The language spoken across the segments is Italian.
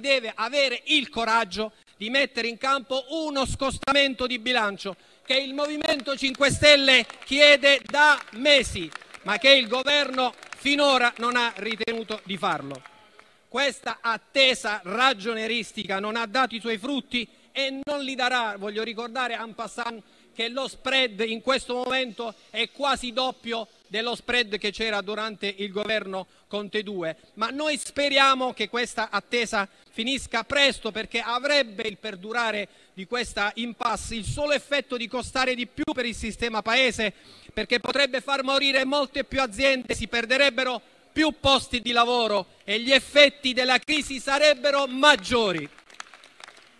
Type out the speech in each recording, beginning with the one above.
si deve avere il coraggio di mettere in campo uno scostamento di bilancio che il Movimento 5 Stelle chiede da mesi, ma che il Governo finora non ha ritenuto di farlo. Questa attesa ragioneristica non ha dato i suoi frutti e non li darà, voglio ricordare en passant, che lo spread in questo momento è quasi doppio dello spread che c'era durante il governo Conte 2, ma noi speriamo che questa attesa finisca presto perché avrebbe il perdurare di questa impasse il solo effetto di costare di più per il sistema paese, perché potrebbe far morire molte più aziende, si perderebbero più posti di lavoro e gli effetti della crisi sarebbero maggiori.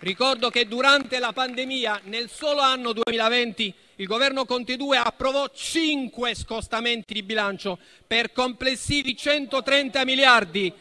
Ricordo che durante la pandemia, nel solo anno 2020, il Governo Conte 2 approvò cinque scostamenti di bilancio per complessivi 130 miliardi,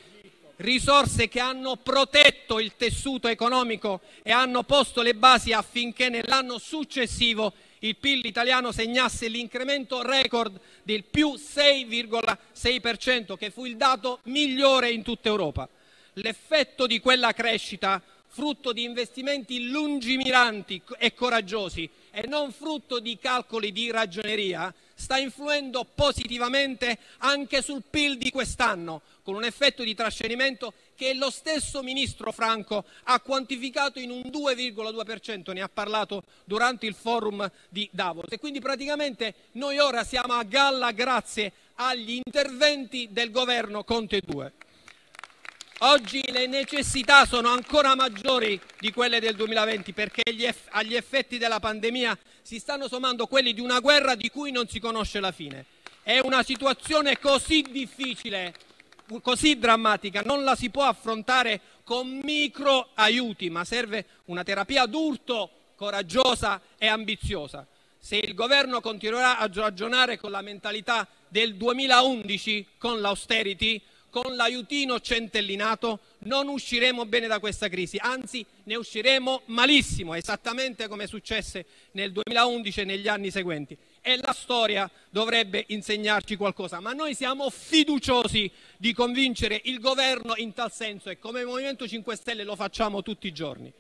risorse che hanno protetto il tessuto economico e hanno posto le basi affinché nell'anno successivo il PIL italiano segnasse l'incremento record del più 6,6%, che fu il dato migliore in tutta Europa. L'effetto di quella crescita frutto di investimenti lungimiranti e coraggiosi e non frutto di calcoli di ragioneria, sta influendo positivamente anche sul PIL di quest'anno, con un effetto di trasferimento che lo stesso ministro Franco ha quantificato in un 2,2%, ne ha parlato durante il forum di Davos. E quindi praticamente noi ora siamo a galla grazie agli interventi del governo Conte 2. Oggi le necessità sono ancora maggiori di quelle del 2020 perché agli effetti della pandemia si stanno sommando quelli di una guerra di cui non si conosce la fine. È una situazione così difficile, così drammatica, non la si può affrontare con micro aiuti, ma serve una terapia d'urto coraggiosa e ambiziosa. Se il governo continuerà a ragionare con la mentalità del 2011, con l'austerity, con l'aiutino centellinato non usciremo bene da questa crisi, anzi ne usciremo malissimo, esattamente come successe nel 2011 e negli anni seguenti. E la storia dovrebbe insegnarci qualcosa, ma noi siamo fiduciosi di convincere il governo in tal senso e come Movimento 5 Stelle lo facciamo tutti i giorni.